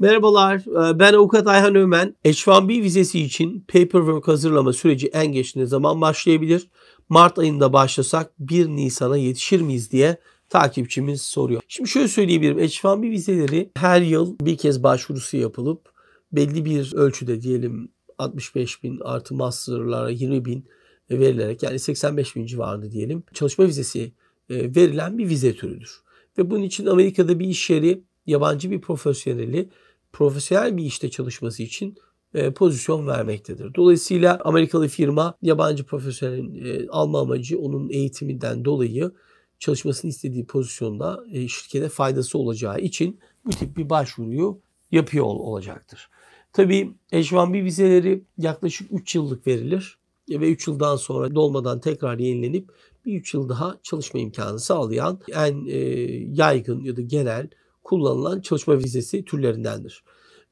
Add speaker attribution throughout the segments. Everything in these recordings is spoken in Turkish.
Speaker 1: Merhabalar, e, ben avukat Ayhan Ömen. H-1B vizesi için paperwork hazırlama süreci en geç ne zaman başlayabilir? Mart ayında başlasak 1 Nisan'a yetişir miyiz diye takipçimiz soruyor. Şimdi şöyle söyleyebilirim. H-1B vizeleri her yıl bir kez başvurusu yapılıp belli bir ölçüde diyelim 65 bin artı masterlara 20 bin verilerek yani 85 bin civarında diyelim çalışma vizesi e, verilen bir vize türüdür. Ve bunun için Amerika'da bir iş yeri yabancı bir profesyoneli profesyonel bir işte çalışması için e, pozisyon vermektedir. Dolayısıyla Amerikalı firma yabancı profesyonelin e, alma amacı onun eğitiminden dolayı çalışmasını istediği pozisyonda e, şirkete faydası olacağı için bu tip bir başvuruyu yapıyor olacaktır. Tabii H1B vizeleri yaklaşık 3 yıllık verilir ve 3 yıldan sonra dolmadan tekrar yenilenip bir 3 yıl daha çalışma imkanı sağlayan en yaygın ya da genel kullanılan çalışma vizesi türlerindendir.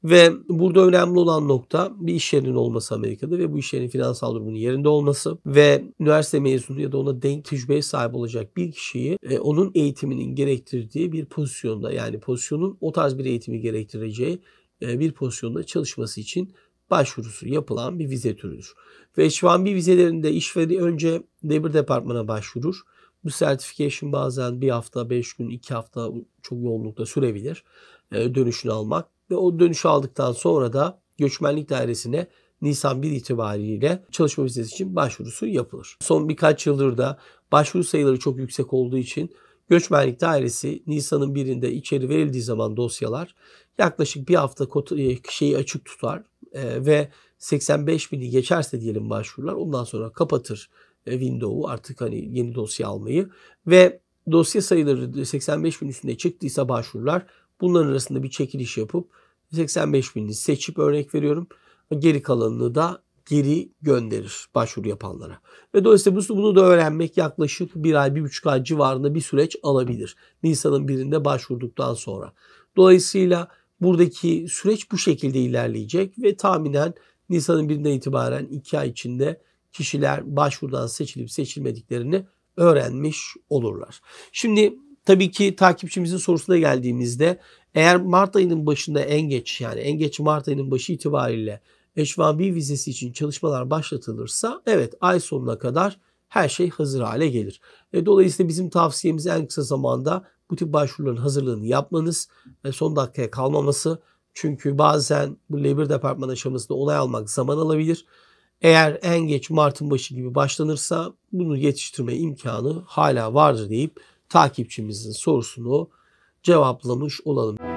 Speaker 1: Ve burada önemli olan nokta bir iş yerinin olması Amerika'da ve bu iş yerinin finansal durumunun yerinde olması ve üniversite mezunu ya da ona denk tecrübeye sahip olacak bir kişiyi e, onun eğitiminin gerektirdiği bir pozisyonda yani pozisyonun o tarz bir eğitimi gerektireceği e, bir pozisyonda çalışması için başvurusu yapılan bir vize türüdür. Ve H-1B vizelerinde işveri önce Labor Departman'a başvurur bu certification bazen bir hafta, beş gün, iki hafta çok yoğunlukta sürebilir e, dönüşünü almak. Ve o dönüşü aldıktan sonra da göçmenlik dairesine Nisan 1 itibariyle çalışma vizesi için başvurusu yapılır. Son birkaç yıldır da başvuru sayıları çok yüksek olduğu için Göçmenlik Dairesi Nisan'ın birinde içeri verildiği zaman dosyalar yaklaşık bir hafta e, şeyi açık tutar e, ve 85 bini geçerse diyelim başvurular ondan sonra kapatır e, Windows'u artık hani yeni dosya almayı ve dosya sayıları 85 bin üstünde çıktıysa başvurular bunların arasında bir çekiliş yapıp 85 binini seçip örnek veriyorum geri kalanını da geri gönderir başvuru yapanlara. Ve dolayısıyla bunu, bunu da öğrenmek yaklaşık bir ay, bir buçuk ay civarında bir süreç alabilir. Nisan'ın birinde başvurduktan sonra. Dolayısıyla buradaki süreç bu şekilde ilerleyecek ve tahminen Nisan'ın birinden itibaren iki ay içinde kişiler başvurudan seçilip seçilmediklerini öğrenmiş olurlar. Şimdi tabii ki takipçimizin sorusuna geldiğimizde eğer Mart ayının başında en geç yani en geç Mart ayının başı itibariyle H1B vizesi için çalışmalar başlatılırsa evet ay sonuna kadar her şey hazır hale gelir. E, dolayısıyla bizim tavsiyemiz en kısa zamanda bu tip başvuruların hazırlığını yapmanız ve son dakikaya kalmaması. Çünkü bazen bu Labor Departman aşamasında onay almak zaman alabilir. Eğer en geç Mart'ın başı gibi başlanırsa bunu yetiştirme imkanı hala vardır deyip takipçimizin sorusunu cevaplamış olalım.